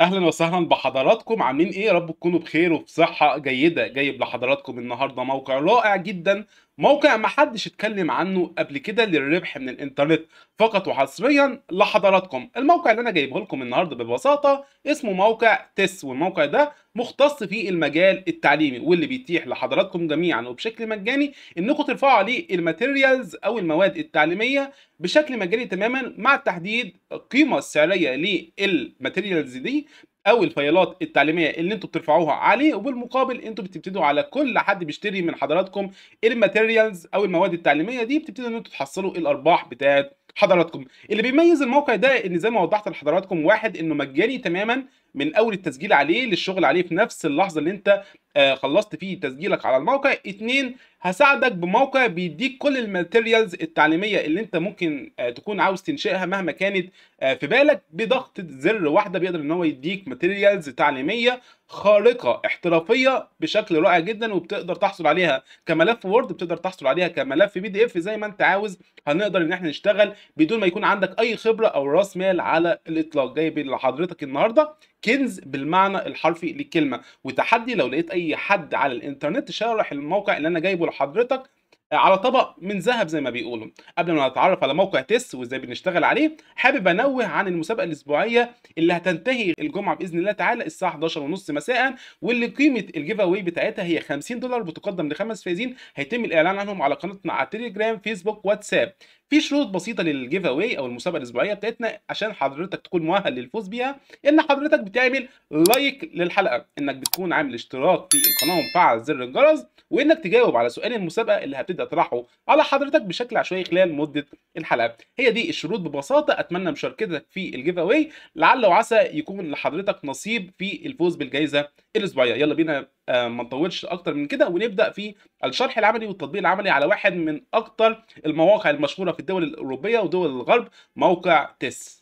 اهلا وسهلا بحضراتكم عاملين ايه رب تكونوا بخير وفي صحه جيده جايب لحضراتكم النهارده موقع رائع جدا موقع ما حدش اتكلم عنه قبل كده للربح من الانترنت فقط وحصريا لحضراتكم الموقع اللي انا جايبه لكم النهارده ببساطه اسمه موقع تس والموقع ده مختص في المجال التعليمي واللي بيتيح لحضراتكم جميعا وبشكل مجاني انكم ترفعوا عليه الماتيريالز او المواد التعليميه بشكل مجاني تماما مع تحديد القيمه السعريه للماتيريالز دي او الفيلات التعليميه اللي انتم بترفعوها عليه وبالمقابل انتم بتبتدوا على كل حد بيشتري من حضراتكم الماتيريالز او المواد التعليميه دي بتبتدوا ان انتم تحصلوا الارباح بتاعت حضراتكم اللي بيميز الموقع ده ان زي ما وضحت لحضراتكم واحد انه مجاني تماما من اول التسجيل عليه للشغل عليه في نفس اللحظه اللي انت آه، خلصت فيه تسجيلك على الموقع اتنين هساعدك بموقع بيديك كل الماتيريالز التعليميه اللي انت ممكن آه، تكون عاوز تنشئها مهما كانت آه، في بالك بضغط زر واحده بيقدر ان هو يديك ماتيريالز تعليميه خارقه احترافيه بشكل رائع جدا وبتقدر تحصل عليها كملف وورد بتقدر تحصل عليها كملف بي دي اف زي ما انت عاوز هنقدر ان احنا نشتغل بدون ما يكون عندك اي خبره او راس مال على الاطلاق جايب لحضرتك النهارده كنز بالمعنى الحرفي للكلمه وتحدي لو لقيت اي حد على الانترنت شارح الموقع اللي انا جايبه لحضرتك آه، على طبق من ذهب زي ما بيقولوا قبل ما نتعرف على موقع تيس وازاي بنشتغل عليه حابب انوه عن المسابقه الاسبوعيه اللي هتنتهي الجمعه باذن الله تعالى الساعه 11:30 مساء واللي قيمه الجيف اواي بتاعتها هي 50 دولار بتقدم لخمس فائزين هيتم الاعلان عنهم على قناتنا على تليجرام فيسبوك واتساب في شروط بسيطه للجيف اواي او المسابقه الاسبوعيه بتاعتنا عشان حضرتك تكون مؤهل للفوز بيها ان حضرتك بتعمل لايك للحلقه انك بتكون عامل اشتراك في القناه ومفعل زر الجرس وانك تجاوب على سؤال المسابقه اللي هبتدي اطرحه على حضرتك بشكل عشوائي خلال مده الحلقه هي دي الشروط ببساطه اتمنى مشاركتك في الجيف اواي لعل وعسى يكون لحضرتك نصيب في الفوز بالجائزه الاسبوعيه يلا بينا آه، ما نطولش اكتر من كده ونبدا في الشرح العملي والتطبيق العملي على واحد من اكتر المواقع المشهوره في الدول الاوروبيه ودول الغرب موقع تيس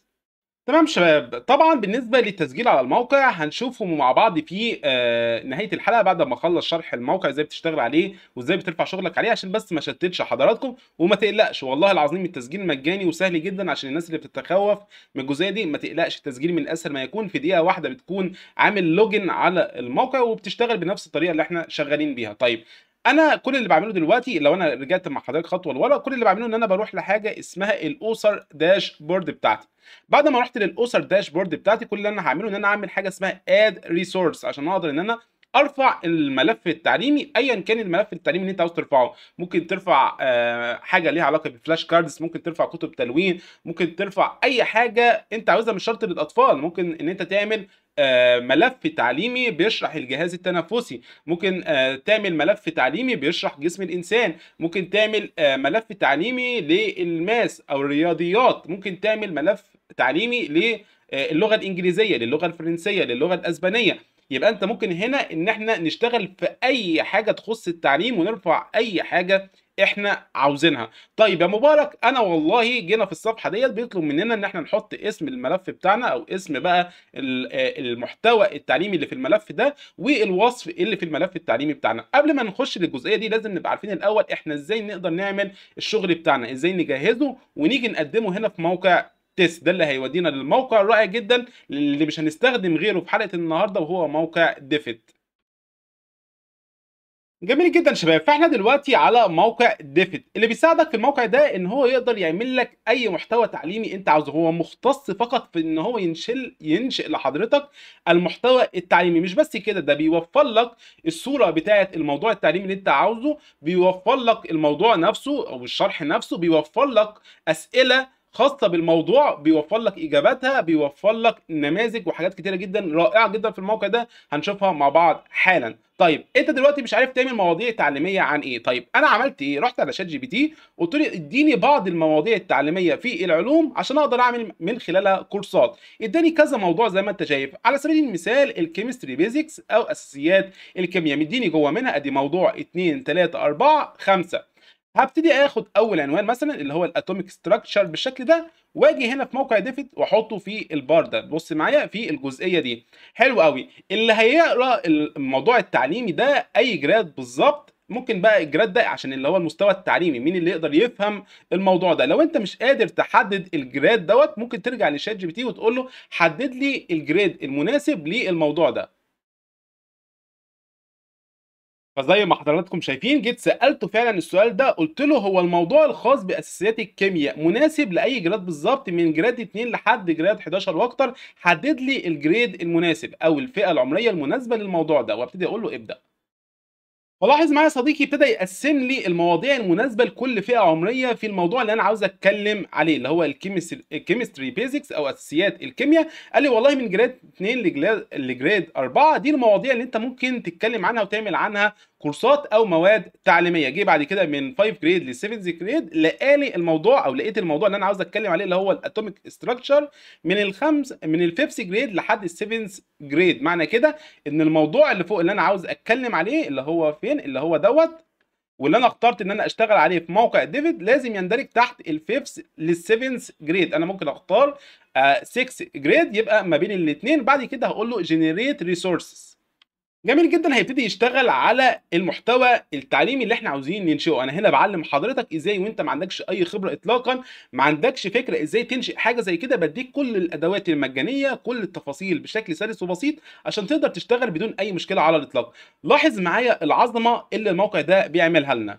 تمام شباب طبعا بالنسبه للتسجيل على الموقع هنشوفه مع بعض في آه، نهايه الحلقه بعد ما اخلص شرح الموقع ازاي بتشتغل عليه وازاي بترفع شغلك عليه عشان بس ما شتتش حضراتكم وما تقلقش والله العظيم التسجيل مجاني وسهل جدا عشان الناس اللي بتتخوف من الجزئيه دي ما تقلقش التسجيل من اسهل ما يكون في دقيقه واحده بتكون عامل لوجن على الموقع وبتشتغل بنفس الطريقه اللي احنا شغالين بيها طيب انا كل اللي بعمله دلوقتي لو انا رجعت مع حضرتك خطوه لورا كل اللي بعمله ان انا بروح لحاجه اسمها الاوسر داشبورد بتاعتي بعد ما رحت للاوسر داشبورد بتاعتي كل اللي انا هعمله ان انا اعمل حاجه اسمها اد ريسورس عشان اقدر ان انا ارفع الملف التعليمي ايا كان الملف التعليمي اللي انت عاوز ترفعه ممكن ترفع آه حاجه ليها علاقه بفلاش كاردز ممكن ترفع كتب تلوين ممكن ترفع اي حاجه انت عاوزها مش شرط للاطفال ممكن ان انت تعمل آه، ملف تعليمي بيشرح الجهاز التنفسي ممكن آه، تعمل ملف تعليمي بيشرح جسم الانسان ممكن تعمل آه، ملف تعليمي للماس او الرياضيات ممكن تعمل ملف تعليمي للغه الانجليزيه للغه الفرنسيه للغه الاسبانيه يبقى انت ممكن هنا ان احنا نشتغل في اي حاجه تخص التعليم ونرفع اي حاجه احنا عاوزينها طيب يا مبارك انا والله جينا في الصفحه ديت بيطلب مننا ان احنا نحط اسم الملف بتاعنا او اسم بقى آه، المحتوى التعليمي اللي في الملف ده والوصف اللي في الملف التعليمي بتاعنا قبل ما نخش للجزئيه دي لازم نبقى عارفين الاول احنا ازاي نقدر نعمل الشغل بتاعنا ازاي نجهزه ونيجي نقدمه هنا في موقع تيست ده اللي هيودينا للموقع الرائع جدا اللي مش هنستخدم غيره في حلقه النهارده وهو موقع ديفيت جميل جدا شباب فاحنا دلوقتي على موقع ديفيد اللي بيساعدك في الموقع ده ان هو يقدر يعمل لك اي محتوى تعليمي انت عاوزه هو مختص فقط في ان هو ينشل ينشئ لحضرتك المحتوى التعليمي مش بس كده ده بيوفر لك الصوره بتاعه الموضوع التعليمي اللي انت عاوزه بيوفر لك الموضوع نفسه او الشرح نفسه بيوفر لك اسئله خاصه بالموضوع بيوفر لك اجاباتها بيوفر لك نماذج وحاجات كتيره جدا رائعه جدا في الموقع ده هنشوفها مع بعض حالا طيب انت دلوقتي مش عارف تعمل مواضيع تعليميه عن ايه طيب انا عملت ايه رحت على شات جي بي تي قلت له اديني بعض المواضيع التعليميه في العلوم عشان اقدر اعمل من خلالها كورسات اداني كذا موضوع زي ما انت شايف على سبيل المثال الكيمستري بيزكس او اساسيات الكيمياء مديني جوه منها ادي موضوع 2 3 4 5 هبتدي اخد اول عنوان مثلا اللي هو الاتوميك ستراكشر بالشكل ده واجي هنا في موقع ديفيد واحطه في البار ده بص معايا في الجزئيه دي حلو قوي اللي هيقرا الموضوع التعليمي ده اي جراد بالظبط ممكن بقى الجراد ده عشان اللي هو المستوى التعليمي مين اللي يقدر يفهم الموضوع ده لو انت مش قادر تحدد الجراد دوت ممكن ترجع لشات جي بي تي وتقول له حدد لي الجريد المناسب للموضوع ده فزي ما حضراتكم شايفين جيت سالته فعلا السؤال ده قلت له هو الموضوع الخاص باساسيات الكيمياء مناسب لاي جراد بالظبط من جراد 2 لحد جراد 11 واكتر حدد لي الجريد المناسب او الفئه العمريه المناسبه للموضوع ده وابتدي اقول له ابدا ولاحظ معايا صديقي ابتدى يقسم لي المواضيع المناسبه لكل فئه عمريه في الموضوع اللي انا عاوز اتكلم عليه اللي هو الكيمستري بيزكس او اساسيات الكيمياء قال لي والله من جريد 2 لجريد 4 دي المواضيع اللي انت ممكن تتكلم عنها وتعمل عنها كورسات او مواد تعليميه جه بعد كده من 5 جريد ل 7 جريد لقالي الموضوع او لقيت الموضوع اللي انا عاوز اتكلم عليه اللي هو الاتوميك ستراكشر من الخمس من الفيفث جريد لحد السيفنث جريد معنى كده ان الموضوع اللي فوق اللي انا عاوز اتكلم عليه اللي هو فين اللي هو دوت واللي انا اخترت ان انا اشتغل عليه في موقع ديفيد لازم يندرج تحت الفيفث للسيفنث جريد انا ممكن اختار 6 آه، جريد يبقى ما بين الاثنين بعد كده هقول له جنريت ريسورسز جميل جدا هيبتدي يشتغل على المحتوى التعليمي اللي احنا عاوزين ننشئه انا هنا بعلم حضرتك ازاي وانت ما عندكش اي خبره اطلاقا ما عندكش فكره ازاي تنشئ حاجه زي كده بديك كل الادوات المجانيه كل التفاصيل بشكل سلس وبسيط عشان تقدر تشتغل بدون اي مشكله على الاطلاق لاحظ معايا العظمه اللي الموقع ده بيعملها لنا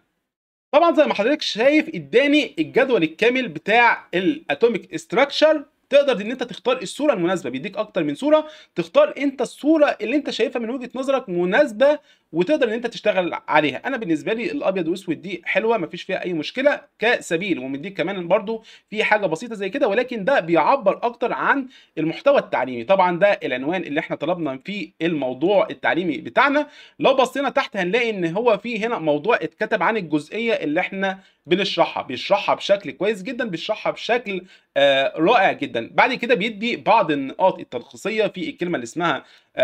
طبعا زي ما حضرتك شايف اداني الجدول الكامل بتاع الاتوميك استراكشر تقدر ان انت تختار الصوره المناسبه بيديك اكتر من صوره تختار انت الصوره اللي انت شايفها من وجهه نظرك مناسبه وتقدر ان انت تشتغل عليها انا بالنسبه لي الابيض واسود دي حلوه مفيش فيها اي مشكله كسبيل ومديك كمان برضو في حاجه بسيطه زي كده ولكن ده بيعبر اكتر عن المحتوى التعليمي طبعا ده العنوان اللي احنا طلبنا فيه الموضوع التعليمي بتاعنا لو بصينا تحت هنلاقي ان هو في هنا موضوع اتكتب عن الجزئيه اللي احنا بنشرحها بيشرحها بشكل كويس جدا بيشرحها بشكل آه رائع جدا بعد كده بيدي بعض النقاط التلخيصيه في الكلمه اللي اسمها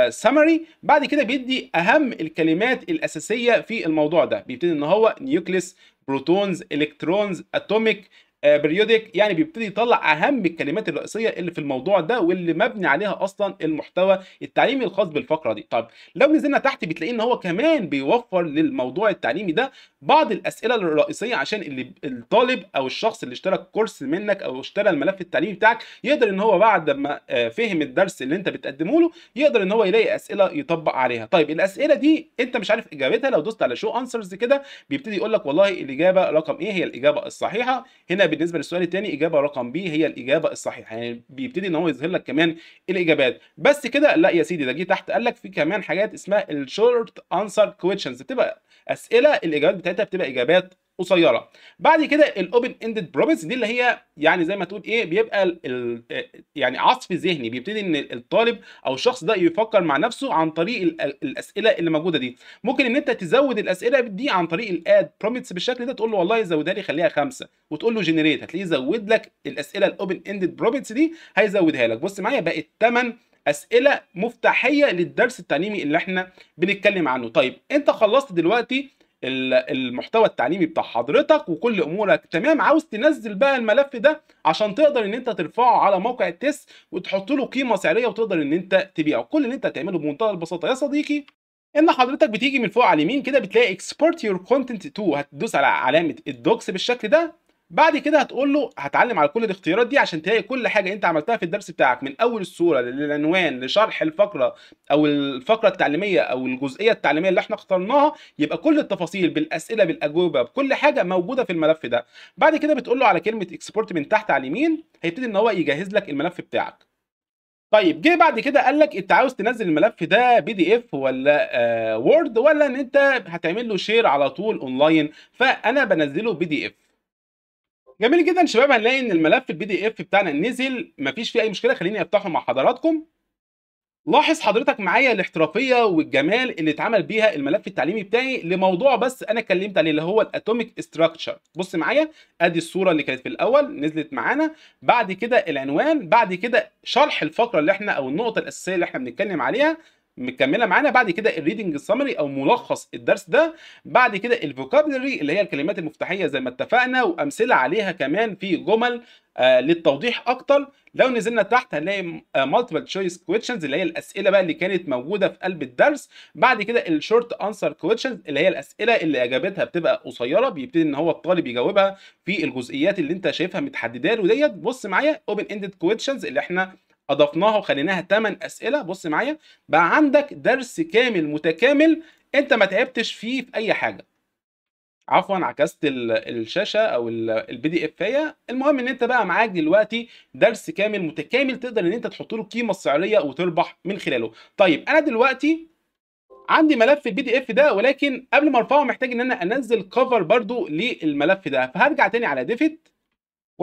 سمري آه، بعد كده بيدي اهم الكلمات الاساسيه في الموضوع ده بيبتدي ان هو نيوكليس بروتونز الكترونز اتوميك بريوديك آه، يعني بيبتدي يطلع اهم الكلمات الرئيسيه اللي في الموضوع ده واللي مبني عليها اصلا المحتوى التعليمي الخاص بالفقره دي طب لو نزلنا تحت بتلاقي ان هو كمان بيوفر للموضوع التعليمي ده بعض الاسئله الرئيسيه عشان اللي الطالب او الشخص اللي اشترى الكورس منك او اشترى الملف التعليمي بتاعك يقدر ان هو بعد ما آه، فهم الدرس اللي انت بتقدمه له يقدر ان هو يلاقي اسئله يطبق عليها طيب الاسئله دي انت مش عارف اجابتها لو دوست على شو انسرز كده بيبتدي يقول لك والله الاجابه رقم ايه هي الاجابه الصحيحه هنا بالنسبه للسؤال الثاني اجابه رقم بي هي الاجابه الصحيحه يعني بيبتدي ان هو يظهر لك كمان الاجابات بس كده لا يا سيدي ده جه تحت قال لك في كمان حاجات اسمها الشورت انسر كويشنز بتبقى اسئله الاجابات بتاعتها بتبقى اجابات قصيره بعد كده الاوبن اندد بروبلمز دي اللي هي يعني زي ما تقول ايه بيبقى الـ آه، يعني عصف ذهني بيبتدي ان الطالب او الشخص ده يفكر مع نفسه عن طريق الـ الاسئله اللي موجوده دي ممكن ان انت تزود الاسئله دي عن طريق الاد برومتس بالشكل ده تقول له والله زودها لي خليها خمسه وتقول له جنريت هتلاقيه زود لك الاسئله الاوبن اندد بروبلمز دي هيزودها لك بص معايا بقت 8 اسئله مفتاحيه للدرس التعليمي اللي احنا بنتكلم عنه طيب انت خلصت دلوقتي المحتوى التعليمي بتاع حضرتك وكل امورك تمام عاوز تنزل بقى الملف ده عشان تقدر ان انت ترفعه على موقع التس وتحط له قيمه سعريه وتقدر ان انت تبيعه كل اللي انت هتعمله بمنتهى البساطه يا صديقي ان حضرتك بتيجي من فوق على اليمين كده بتلاقي اكسبورت يور كونتنت تو هتدوس على علامه الدوكس بالشكل ده بعد كده هتقول له هتعلم على كل الاختيارات دي عشان تلاقي كل حاجه انت عملتها في الدرس بتاعك من اول الصوره للعنوان لشرح الفقره او الفقره التعليميه او الجزئيه التعليميه اللي احنا اخترناها يبقى كل التفاصيل بالاسئله بالاجوبه بكل حاجه موجوده في الملف ده بعد كده بتقول له على كلمه اكسبورت من تحت على اليمين هيبتدي ان هو يجهز لك الملف بتاعك طيب جه بعد كده قال لك انت عاوز تنزل الملف ده بي دي اف ولا آه وورد ولا ان انت هتعمل له شير على طول اونلاين فانا بنزله بي دي اف جميل جدا شباب هنلاقي ان الملف البي دي اف بتاعنا نزل مفيش فيه اي مشكله خليني افتحه مع حضراتكم لاحظ حضرتك معايا الاحترافيه والجمال اللي اتعمل بيها الملف التعليمي بتاعي لموضوع بس انا اتكلمت عليه اللي هو الاتوميك استراكشر بص معايا ادي الصوره اللي كانت في الاول نزلت معانا بعد كده العنوان بعد كده شرح الفقره اللي احنا او النقطه الاساسيه اللي احنا بنتكلم عليها مكمله معانا بعد كده الريدنج سامري او ملخص الدرس ده بعد كده الفوكابلري اللي هي الكلمات المفتاحيه زي ما اتفقنا وامثله عليها كمان في جمل آه للتوضيح اكتر لو نزلنا تحت هنلاقي مالتيبل تشويس كويشنز اللي هي الاسئله بقى اللي كانت موجوده في قلب الدرس بعد كده الشورت انسر كويشنز اللي هي الاسئله اللي اجابتها بتبقى قصيره بيبتدي ان هو الطالب يجاوبها في الجزئيات اللي انت شايفها متحدده له ديت بص معايا اوبن اندد كويشنز اللي احنا اضفناها وخليناها 8 اسئله بص معايا بقى عندك درس كامل متكامل انت ما تعبتش فيه في اي حاجه عفوا عكست الشاشه او البي دي اف المهم ان انت بقى معاك دلوقتي درس كامل متكامل تقدر ان انت تحط له قيمه السعريه وتربح من خلاله طيب انا دلوقتي عندي ملف البي دي اف ده ولكن قبل ما ارفعه محتاج ان انا انزل كفر برضو للملف ده فهرجع تاني على ديفيد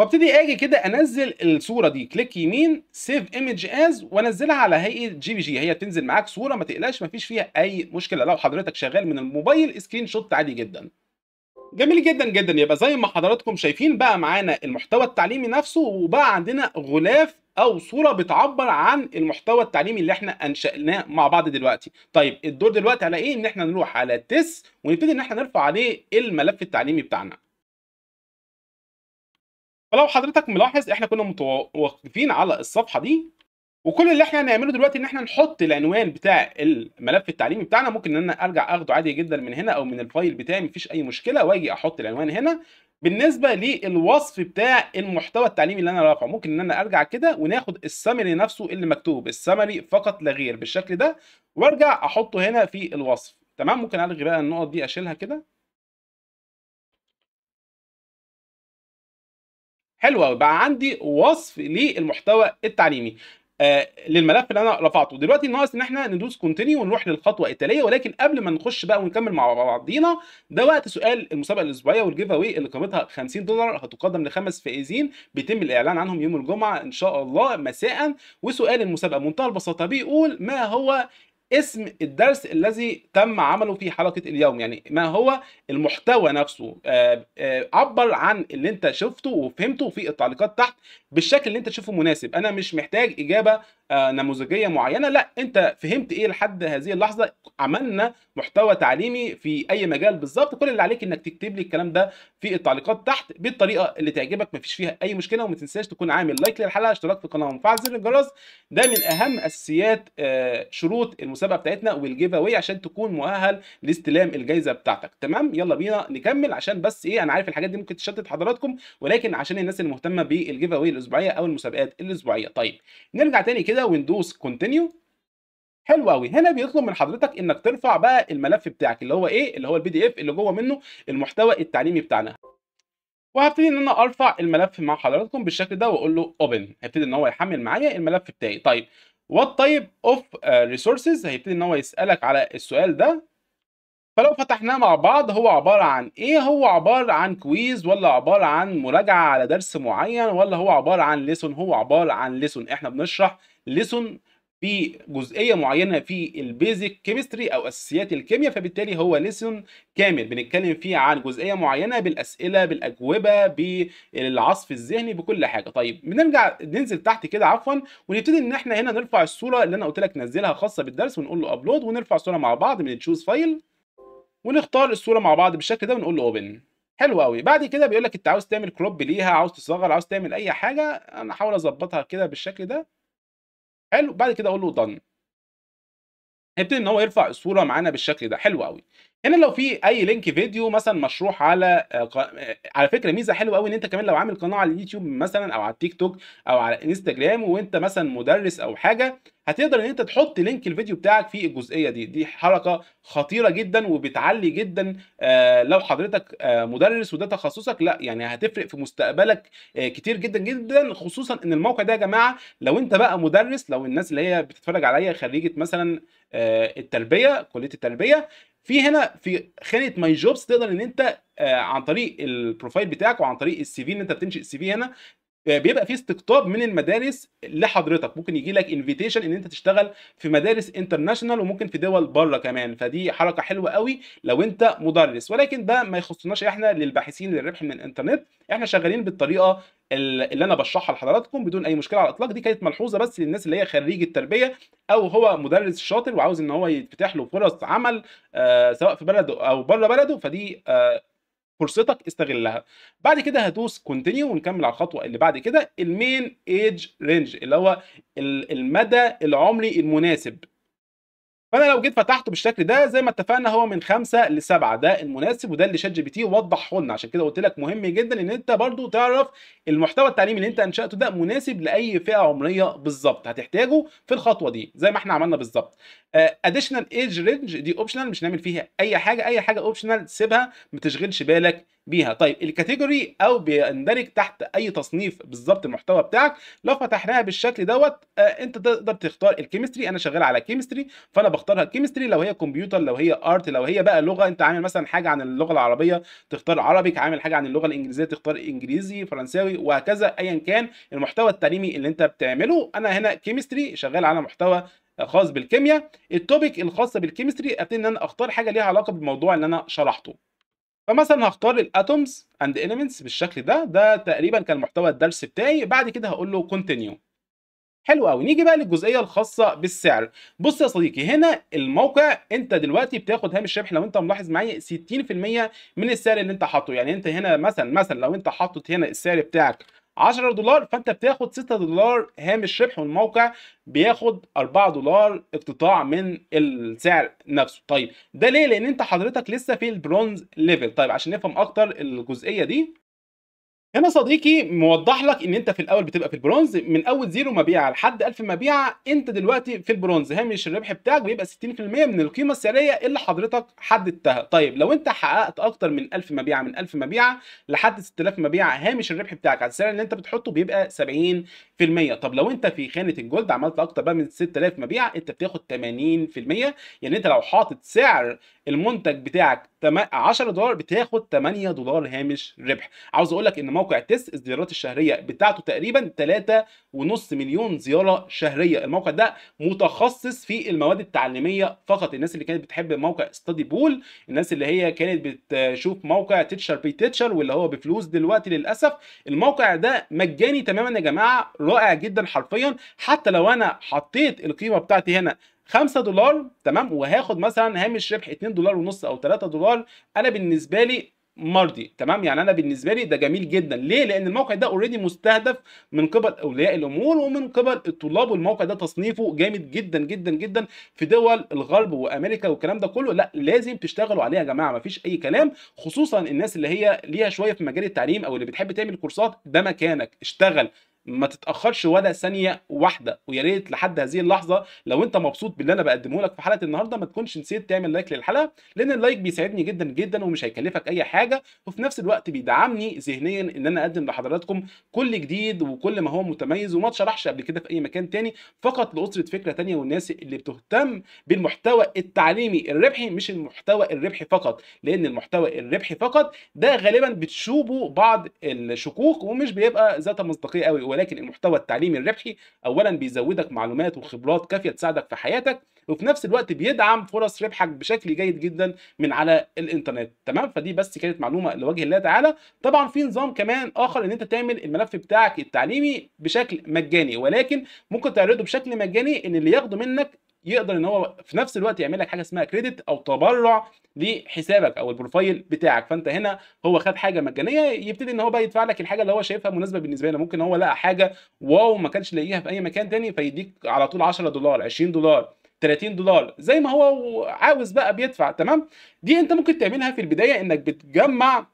وابتدي اجي كده انزل الصوره دي كليك يمين سيف ايمج از وانزلها على هيئه جي بي جي هي بتنزل معاك صوره ما تقلقش ما فيش فيها اي مشكله لو حضرتك شغال من الموبايل سكرين شوت عادي جدا جميل جدا جدا يبقى زي ما حضراتكم شايفين بقى معانا المحتوى التعليمي نفسه وبقى عندنا غلاف او صوره بتعبر عن المحتوى التعليمي اللي احنا انشأناه مع بعض دلوقتي طيب الدور دلوقتي على ايه ان احنا نروح على تس ونبتدي ان احنا نرفع عليه الملف التعليمي بتاعنا فلو حضرتك ملاحظ احنا كنا متوقفين على الصفحه دي وكل اللي احنا هنعمله دلوقتي ان احنا نحط العنوان بتاع الملف التعليمي بتاعنا ممكن ان انا ارجع اخده عادي جدا من هنا او من الفايل بتاعي مفيش اي مشكله واجي احط العنوان هنا بالنسبه للوصف بتاع المحتوى التعليمي اللي انا رافعه ممكن ان انا ارجع كده وناخد السمري نفسه اللي مكتوب السمري فقط لا غير بالشكل ده وارجع احطه هنا في الوصف تمام ممكن الغي بقى النقط دي اشيلها كده حلو قوي بقى عندي وصف للمحتوى التعليمي آه للملف اللي انا رفعته دلوقتي ناقص ان احنا ندوس كونتينيو ونروح للخطوه التاليه ولكن قبل ما نخش بقى ونكمل مع بعضينا ده وقت سؤال المسابقه الاسبوعيه والجيف اوي اللي قيمتها 50 دولار هتقدم لخمس فائزين بيتم الاعلان عنهم يوم الجمعه ان شاء الله مساء وسؤال المسابقه بمنتهى البساطه بيقول ما هو اسم الدرس الذي تم عمله في حلقه اليوم يعني ما هو المحتوى نفسه آه، آه، عبر عن اللي انت شفته وفهمته في التعليقات تحت بالشكل اللي انت تشوفه مناسب انا مش محتاج اجابه آه، نموذجيه معينه لا انت فهمت ايه لحد هذه اللحظه عملنا محتوى تعليمي في اي مجال بالظبط كل اللي عليك انك تكتب لي الكلام ده في التعليقات تحت بالطريقه اللي تعجبك مفيش فيها اي مشكله وما تنساش تكون عامل لايك للحلقه اشتراك في القناه ومفعل زر الجرس ده من اهم اساسيات آه، شروط المسابقه بتاعتنا والجيف اواي عشان تكون مؤهل لاستلام الجائزه بتاعتك تمام يلا بينا نكمل عشان بس ايه انا عارف الحاجات دي ممكن تشتت حضراتكم ولكن عشان الناس المهتمه بالجيف اواي الاسبوعيه او المسابقات الاسبوعيه طيب نرجع تاني كده وندوس كونتينيو حلو قوي هنا بيطلب من حضرتك انك ترفع بقى الملف بتاعك اللي هو ايه اللي هو البي دي اف اللي جوه منه المحتوى التعليمي بتاعنا وهبتدي ان انا ارفع الملف مع حضراتكم بالشكل ده واقول له اوبن هيبتدي ان هو يحمل معايا الملف بتاعي طيب وات تايب اوف ريسورسز هيبتدي ان هو يسالك على السؤال ده فلو فتحناه مع بعض هو عبارة عن ايه هو عبارة عن كويز ولا عبارة عن مراجعة على درس معين ولا هو عبارة عن ليسون هو عبارة عن ليسون احنا بنشرح ليسون في جزئيه معينه في البيزك كيمستري او اساسيات الكيمياء فبالتالي هو ليسون كامل بنتكلم فيه عن جزئيه معينه بالاسئله بالاجوبه بالعصف الذهني بكل حاجه طيب بنرجع ننزل تحت كده عفوا ونبتدي ان احنا هنا نرفع الصوره اللي انا قلت لك نزلها خاصه بالدرس ونقول له ابلود ونرفع الصورة مع بعض من تشوز فايل ونختار الصوره مع بعض بالشكل ده ونقول له اوبن حلو قوي بعد كده بيقول لك انت عاوز تعمل كروب ليها عاوز تصغر عاوز تعمل اي حاجه انا هحاول اظبطها كده بالشكل ده حلو بعد كده اقول له دن هيبتدي ان هو يرفع الصوره معانا بالشكل ده حلو قوي هنا يعني لو في اي لينك فيديو مثلا مشروح على آه، آه، على فكره ميزه حلوه قوي ان انت كمان لو عامل قناه على اليوتيوب مثلا او على التيك توك او على انستجرام وانت مثلا مدرس او حاجه هتقدر ان انت تحط لينك الفيديو بتاعك في الجزئيه دي دي حركه خطيره جدا وبتعلي جدا آه، لو حضرتك مدرس وده تخصصك لا يعني هتفرق في مستقبلك كتير جدا جدا خصوصا ان الموقع ده يا جماعه لو انت بقى مدرس لو الناس اللي هي بتتفرج عليا خريجه مثلا التربيه كليه التربيه في هنا في خانه ماي جوبز تقدر ان انت آه، عن طريق البروفايل بتاعك وعن طريق السي في ان انت بتنشئ السي في هنا آه، بيبقى في استقطاب من المدارس لحضرتك ممكن يجي لك انفيتيشن ان انت تشتغل في مدارس انترناشونال وممكن في دول بره كمان فدي حركه حلوه قوي لو انت مدرس ولكن ده ما يخصناش احنا للباحثين للربح من الانترنت احنا شغالين بالطريقه اللي انا بشرحها لحضراتكم بدون اي مشكله على الاطلاق دي كانت ملحوظه بس للناس اللي هي خريج التربيه او هو مدرس شاطر وعاوز ان هو يتفتح له فرص عمل آه، سواء في بلده او بره بلده فدي آه، فرصتك استغلها بعد كده هدوس كونتينيو ونكمل على الخطوه اللي بعد كده المين ايج رينج اللي هو المدى العمري المناسب فانا لو جيت فتحته بالشكل ده زي ما اتفقنا هو من خمسة لسبعة ده المناسب وده اللي شات جي بي تي وضحه لنا عشان كده قلت لك مهم جدا ان انت برضو تعرف المحتوى التعليمي اللي انت انشاته ده مناسب لاي فئه عمريه بالظبط هتحتاجه في الخطوه دي زي ما احنا عملنا بالظبط اديشنال ايج رينج دي اوبشنال مش هنعمل فيها اي حاجه اي حاجه اوبشنال سيبها ما تشغلش بالك بيها طيب الكاتيجوري او بيندرج تحت اي تصنيف بالظبط المحتوى بتاعك لو فتحناها بالشكل دوت آه انت تقدر تختار الكيمستري انا شغال على كيمستري فانا بختارها كيمستري لو هي كمبيوتر لو هي ارت لو هي بقى لغه انت عامل مثلا حاجه عن اللغه العربيه تختار عربي عامل حاجه عن اللغه الانجليزيه تختار انجليزي فرنساوي وهكذا ايا كان المحتوى التعليمي اللي انت بتعمله انا هنا كيمستري شغال على محتوى خاص بالكيمياء التوبيك الخاصه بالكيمستري ابتدي ان انا اختار حاجه ليها علاقه بالموضوع اللي انا شرحته فمثلا هختار الاتومز اند اليمنتس بالشكل ده ده تقريبا كان محتوى الدرس بتاعي بعد كده هقول له كونتينيو حلو قوي نيجي بقى للجزئيه الخاصه بالسعر بص يا صديقي هنا الموقع انت دلوقتي بتاخد هامش ربح لو انت ملاحظ معايا 60% من السعر اللي انت حاطه يعني انت هنا مثلا مثلا لو انت حاطط هنا السعر بتاعك 10 دولار فانت بتاخد 6 دولار هامش ربح والموقع بياخد 4 دولار اقتطاع من السعر نفسه طيب ده ليه لان انت حضرتك لسه في البرونز ليفل طيب عشان نفهم اكتر الجزئيه دي هنا صديقي موضح لك ان انت في الاول بتبقى في البرونز من اول زيرو مبيعه لحد 1000 مبيعه انت دلوقتي في البرونز هامش الربح بتاعك بيبقى 60% من القيمه السعريه اللي حضرتك حددتها طيب لو انت حققت اكتر من 1000 مبيعه من 1000 مبيعه لحد 6000 مبيعه هامش الربح بتاعك على السعر اللي انت بتحطه بيبقى 70% طب لو انت في خانه الجولد عملت اكتر بقى من 6000 مبيعه انت بتاخد 80% يعني انت لو حاطط سعر المنتج بتاعك 10 دولار بتاخد 8 دولار هامش ربح عاوز اقول لك ان موقع تيست الزيارات الشهريه بتاعته تقريبا 3.5 مليون زياره شهريه الموقع ده متخصص في المواد التعليميه فقط الناس اللي كانت بتحب موقع ستادي بول الناس اللي هي كانت بتشوف موقع تيتشر بي تيتشر واللي هو بفلوس دلوقتي للاسف الموقع ده مجاني تماما يا جماعه رائع جدا حرفيا حتى لو انا حطيت القيمه بتاعتي هنا 5 دولار تمام وهاخد مثلا هامش ربح 2 دولار ونص او 3 دولار انا بالنسبه لي مرضي تمام يعني انا بالنسبه لي ده جميل جدا ليه لان الموقع ده اوريدي مستهدف من قبل اولياء الامور ومن قبل الطلاب والموقع ده تصنيفه جامد جدا جدا جدا في دول الغرب وامريكا والكلام ده كله لا لازم تشتغلوا عليه يا جماعه ما فيش اي كلام خصوصا الناس اللي هي ليها شويه في مجال التعليم او اللي بتحب تعمل كورسات ده مكانك اشتغل ما تتاخرش ولا ثانيه واحده ويا ريت لحد هذه اللحظه لو انت مبسوط باللي انا بقدمه لك في حلقه النهارده ما تكونش نسيت تعمل لايك للحلقه لان اللايك بيساعدني جدا جدا ومش هيكلفك اي حاجه وفي نفس الوقت بيدعمني ذهنيا ان انا اقدم لحضراتكم كل جديد وكل ما هو متميز وما اتشرحش قبل كده في اي مكان تاني فقط لاسره فكره تانيه والناس اللي بتهتم بالمحتوى التعليمي الربحي مش المحتوى الربحي فقط لان المحتوى الربحي فقط ده غالبا بتشوبه بعض الشكوك ومش بيبقى ذات مصداقيه قوي ولكن المحتوى التعليمي الربحي اولا بيزودك معلومات وخبرات كافيه تساعدك في حياتك وفي نفس الوقت بيدعم فرص ربحك بشكل جيد جدا من على الانترنت تمام فدي بس كانت معلومه لوجه الله تعالى طبعا في نظام كمان اخر ان انت تعمل الملف بتاعك التعليمي بشكل مجاني ولكن ممكن تعرضه بشكل مجاني ان اللي ياخده منك يقدر ان هو في نفس الوقت يعمل لك حاجه اسمها كريدت او تبرع لحسابك او البروفايل بتاعك فانت هنا هو خد حاجه مجانيه يبتدي ان هو بقى يدفع لك الحاجه اللي هو شايفها مناسبه بالنسبه له ممكن هو لقى حاجه واو ما كانش لاقيها في اي مكان تاني فيديك على طول 10 دولار 20 دولار 30 دولار زي ما هو عاوز بقى بيدفع تمام دي انت ممكن تعملها في البدايه انك بتجمع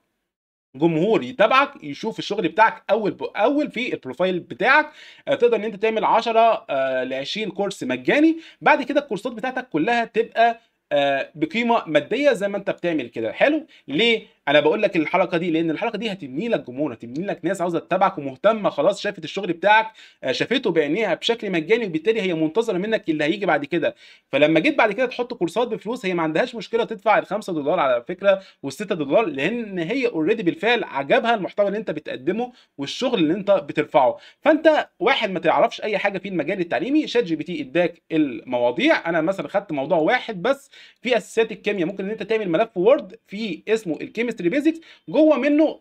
جمهور يتابعك يشوف الشغل بتاعك اول باول في البروفايل بتاعك آه، تقدر ان انت تعمل 10 ل 20 كورس مجاني بعد كده الكورسات بتاعتك كلها تبقى آه، بقيمه ماديه زي ما انت بتعمل كده حلو ليه انا بقول لك الحلقه دي لان الحلقه دي هتبني لك جمهور هتبني لك ناس عاوزه تتابعك ومهتمه خلاص شافت الشغل بتاعك آه، شافته بعينيها بشكل مجاني وبالتالي هي منتظره منك اللي هيجي بعد كده فلما جيت بعد كده تحط كورسات بفلوس هي ما عندهاش مشكله تدفع ال 5 دولار على فكره وال6 دولار لان هي اوريدي بالفعل عجبها المحتوى اللي انت بتقدمه والشغل اللي انت بترفعه فانت واحد ما تعرفش اي حاجه في المجال التعليمي شات جي بي تي اداك المواضيع انا مثلا خدت موضوع واحد بس في اساسيات الكيمياء ممكن ان انت تعمل ملف وورد في اسمه الكيمياء كيمستري بيزكس جوه منه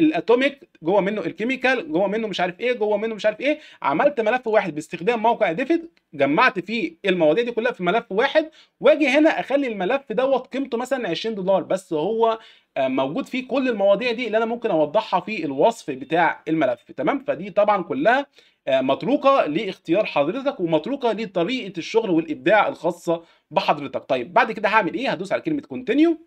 الاتوميك جوه منه الكيميكال جوه منه مش عارف ايه جوه منه مش عارف ايه عملت ملف واحد باستخدام موقع ديفيد جمعت فيه المواضيع دي كلها في ملف واحد واجي هنا اخلي الملف دوت قيمته مثلا 20 دولار بس هو آه، موجود فيه كل المواضيع دي اللي انا ممكن اوضحها في الوصف بتاع الملف تمام فدي طبعا كلها آه، متروكه لاختيار حضرتك ومتروكه لطريقه الشغل والابداع الخاصه بحضرتك طيب بعد كده هعمل ايه هدوس على كلمه كونتينيو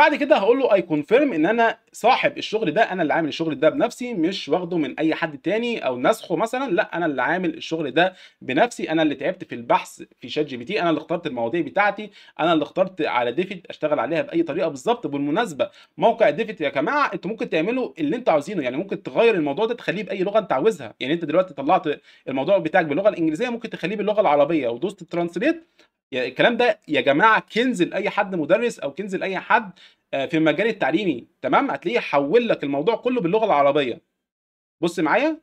بعد كده هقول له اي كونفيرم ان انا صاحب الشغل ده انا اللي عامل الشغل ده بنفسي مش واخده من اي حد تاني او نسخه مثلا لا انا اللي عامل الشغل ده بنفسي انا اللي تعبت في البحث في شات جي بي تي انا اللي اخترت المواضيع بتاعتي انا اللي اخترت على ديفيد اشتغل عليها باي طريقه بالظبط بالمناسبه موقع ديفيد يا جماعه انتوا ممكن تعملوا اللي انتوا عاوزينه يعني ممكن تغير الموضوع ده تخليه باي لغه انت عاوزها يعني انت دلوقتي طلعت الموضوع بتاعك باللغه الانجليزيه ممكن تخليه باللغه العربيه ودوست ترانسليت الكلام ده يا جماعه كنز لاي حد مدرس او كنز لاي حد آه، في المجال التعليمي تمام هتلاقيه حول لك الموضوع كله باللغه العربيه بص معايا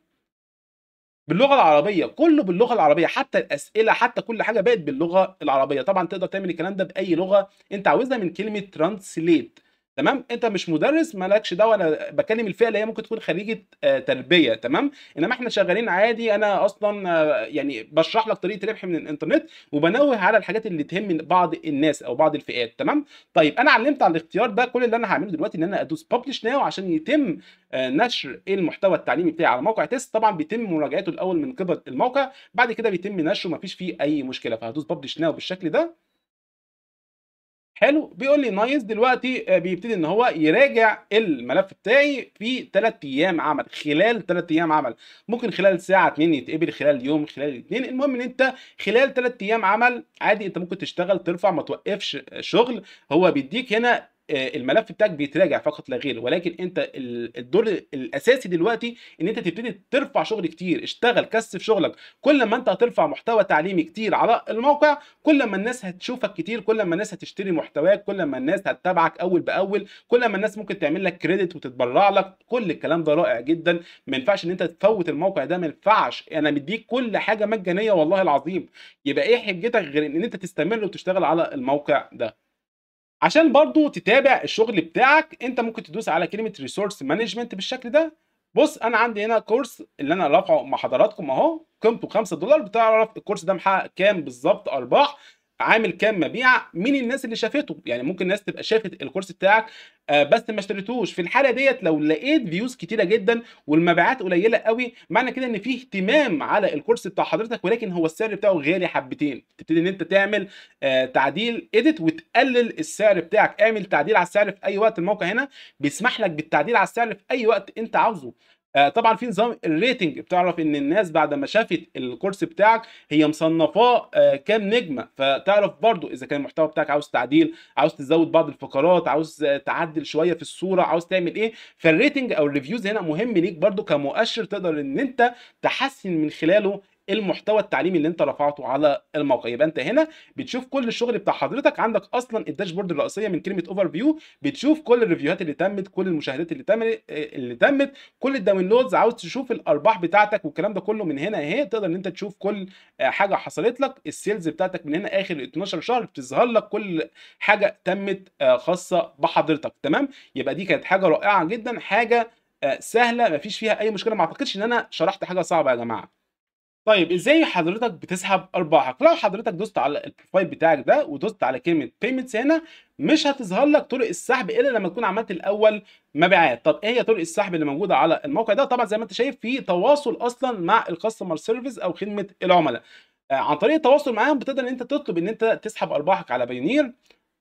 باللغه العربيه كله باللغه العربيه حتى الاسئله حتى كل حاجه بقت باللغه العربيه طبعا تقدر تعمل الكلام ده باي لغه انت عاوزها من كلمه ترانسليت تمام انت مش مدرس مالكش دعوه انا بكلم الفئه اللي هي ممكن تكون خريجه آه، تربيه تمام انما احنا شغالين عادي انا اصلا آه، يعني بشرح لك طريقه ربح من الانترنت وبنوه على الحاجات اللي تهم بعض الناس او بعض الفئات تمام طيب انا علمت على الاختيار ده كل اللي انا هعمله دلوقتي ان انا ادوس ببلش ناو عشان يتم آه، نشر المحتوى التعليمي بتاعي على موقع تيست طبعا بيتم مراجعته الاول من قبل الموقع بعد كده بيتم نشره مفيش فيه اي مشكله فهدوس ببلش ناو بالشكل ده حلو بيقول لي نايس دلوقتي آه، بيبتدي ان هو يراجع الملف بتاعي في ثلاث ايام عمل خلال ثلاث ايام عمل ممكن خلال ساعه اثنين يتقبل خلال يوم خلال اثنين المهم ان انت خلال ثلاث ايام عمل عادي انت ممكن تشتغل ترفع ما توقفش شغل هو بيديك هنا الملف بتاعك بيتراجع فقط لا غير ولكن انت الدور الاساسي دلوقتي ان انت تبتدي ترفع شغل كتير اشتغل كثف شغلك كل ما انت هترفع محتوى تعليمي كتير على الموقع كل ما الناس هتشوفك كتير كل ما الناس هتشتري محتواك كل ما الناس هتتابعك اول باول كل ما الناس ممكن تعمل لك كريدت وتتبرع لك كل الكلام ده رائع جدا ما ينفعش ان انت تفوت الموقع ده ما ينفعش انا مديك كل حاجه مجانيه والله العظيم يبقى ايه حجتك غير ان انت تستمر وتشتغل على الموقع ده عشان برضو تتابع الشغل بتاعك انت ممكن تدوس على كلمه ريسورس مانجمنت بالشكل ده بص انا عندي هنا كورس اللي انا رافعه مع حضراتكم اهو قيمته 5 دولار بتعرف الكورس ده محقق كام بالظبط ارباح عامل كام مبيع مين الناس اللي شافته يعني ممكن الناس تبقى شافت الكورس بتاعك آه، بس ما اشتريتوش في الحاله ديت لو لقيت فيوز كتيره جدا والمبيعات قليله قوي معنى كده ان في اهتمام على الكورس بتاع حضرتك ولكن هو السعر بتاعه غالي حبتين تبتدي ان انت تعمل آه، تعديل اديت وتقلل السعر بتاعك اعمل تعديل على السعر في اي وقت الموقع هنا بيسمح لك بالتعديل على السعر في اي وقت انت عاوزه آه، طبعا في نظام الريتنج بتعرف ان الناس بعد ما شافت الكورس بتاعك هي مصنفاه آه، كام نجمه فتعرف برضو اذا كان المحتوى بتاعك عاوز تعديل عاوز تزود بعض الفقرات عاوز تعدل شويه في الصوره عاوز تعمل ايه فالريتنج او الريفيوز هنا مهم ليك برضو كمؤشر تقدر ان انت تحسن من خلاله المحتوى التعليمي اللي انت رفعته على الموقع يبقى انت هنا بتشوف كل الشغل بتاع حضرتك عندك اصلا الداشبورد الرئيسيه من كلمه اوفر فيو بتشوف كل الريفيوهات اللي تمت كل المشاهدات اللي تمت اللي تمت كل الداونلودز عاوز تشوف الارباح بتاعتك والكلام ده كله من هنا اهي تقدر ان انت تشوف كل حاجه حصلت لك السيلز بتاعتك من هنا اخر 12 شهر بتظهر لك كل حاجه تمت آه، خاصه بحضرتك تمام يبقى دي كانت حاجه رائعه جدا حاجه آه، سهله مفيش فيها اي مشكله ما اعتقدش ان انا شرحت حاجه صعبه يا جماعه طيب ازاي حضرتك بتسحب ارباحك؟ حق؟ لو حضرتك دوست على البروفايل بتاعك ده ودوست على كلمه بيمنتس هنا مش هتظهر لك طرق السحب الا لما تكون عملت الاول مبيعات طب ايه هي طرق السحب اللي موجوده على الموقع ده طبعا زي ما انت شايف في تواصل اصلا مع الكاستمر سيرفيس او خدمه العملاء آه، عن طريق التواصل معاهم بتقدر ان انت تطلب ان انت تسحب ارباحك على بايونير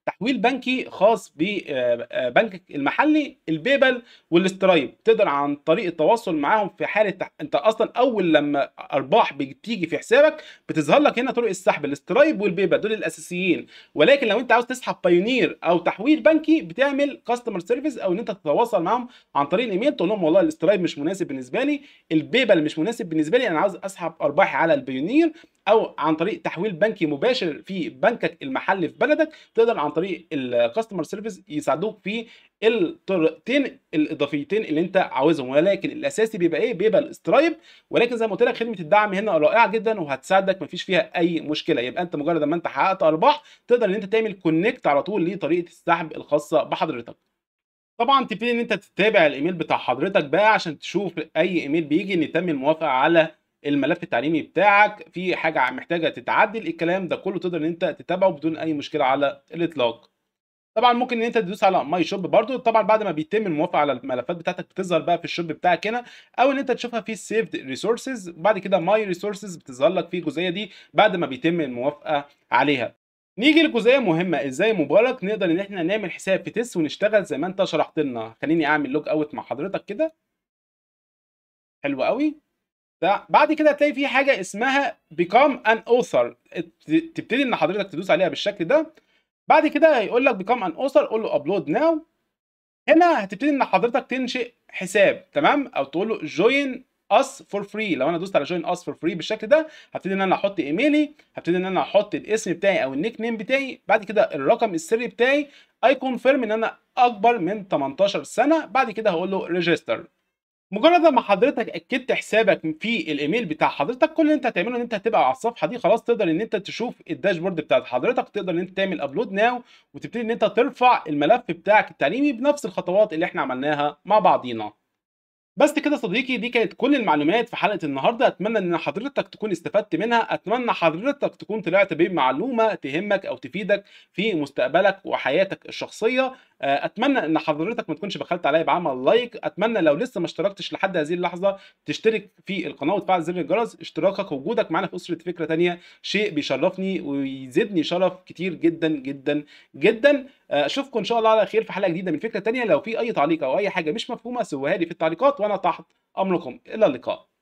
تحويل بنكي خاص ببنكك آه، آه، المحلي البيبل والاسترايب تقدر عن طريق التواصل معاهم في حاله تح... انت اصلا اول لما ارباح بتيجي في حسابك بتظهر لك هنا طرق السحب الاسترايب والبيبل دول الاساسيين ولكن لو انت عاوز تسحب بايونير او تحويل بنكي بتعمل كاستمر سيرفيس او ان انت تتواصل معاهم عن طريق الايميل تقول لهم والله الاسترايب مش مناسب بالنسبه لي البيبل مش مناسب بالنسبه لي انا عاوز اسحب ارباحي على البايونير او عن طريق تحويل بنكي مباشر في بنكك المحلي في بلدك تقدر عن طريق الكاستمر سيرفيس يساعدوك في الطرقتين الاضافيتين اللي انت عاوزهم ولكن الاساسي بيبقى ايه بيبقى الاسترايب ولكن زي ما قلت لك خدمه الدعم هنا رائعه جدا وهتساعدك مفيش فيها اي مشكله يبقى انت مجرد ما انت حققت ارباح تقدر ان انت تعمل كونكت على طول لطريقه السحب الخاصه بحضرتك طبعا تبتدي ان انت تتابع الايميل بتاع حضرتك بقى عشان تشوف اي ايميل بيجي ان تم الموافقه على الملف التعليمي بتاعك في حاجه محتاجه تتعدل الكلام ده كله تقدر ان انت تتابعه بدون اي مشكله على الاطلاق طبعا ممكن ان انت تدوس على ماي شوب برده طبعا بعد ما بيتم الموافقه على الملفات بتاعتك بتظهر بقى في الشوب بتاعك هنا او ان انت تشوفها في سيفد ريسورسز بعد كده ماي ريسورسز بتظهر لك في الجزئيه دي بعد ما بيتم الموافقه عليها نيجي لجزئيه مهمه ازاي مبارك نقدر ان احنا نعمل حساب في تيس ونشتغل زي ما انت شرحت لنا خليني اعمل لوج اوت مع حضرتك كده حلو قوي بعد كده هتلاقي في حاجه اسمها بيكام ان اوثر تبتدي ان حضرتك تدوس عليها بالشكل ده بعد كده هيقول لك بيكام ان اوثر قول له ابلود ناو هنا هتبتدي ان حضرتك تنشئ حساب تمام او تقول له جوين اس فور فري لو انا دوست على جوين اس فور فري بالشكل ده هبتدي ان انا احط ايميلي هبتدي ان انا احط الاسم بتاعي او النيك نيم بتاعي بعد كده الرقم السري بتاعي اي كونفيرم ان انا اكبر من 18 سنه بعد كده هقول له ريجستر مجرد ما حضرتك اكدت حسابك في الايميل بتاع حضرتك كل اللي انت هتعمله ان انت هتبقى على الصفحه دي خلاص تقدر ان انت تشوف الداشبورد بتاعت حضرتك تقدر ان انت تعمل ابلود ناو وتبتدي ان انت ترفع الملف بتاعك التعليمي بنفس الخطوات اللي احنا عملناها مع بعضينا بس كده صديقي دي كانت كل المعلومات في حلقه النهارده اتمنى ان حضرتك تكون استفدت منها اتمنى حضرتك تكون طلعت بمعلومه تهمك او تفيدك في مستقبلك وحياتك الشخصيه آه، اتمنى ان حضرتك ما تكونش بخلت عليا بعمل لايك اتمنى لو لسه ما اشتركتش لحد هذه اللحظه تشترك في القناه وتفعل زر الجرس اشتراكك ووجودك معانا في اسره فكره تانية شيء بيشرفني ويزيدني شرف كتير جدا جدا جدا آه، اشوفكم ان شاء الله على خير في حلقه جديده من فكره تانية لو في اي تعليق او اي حاجه مش مفهومه سوها لي في التعليقات وانا تحت امركم الى اللقاء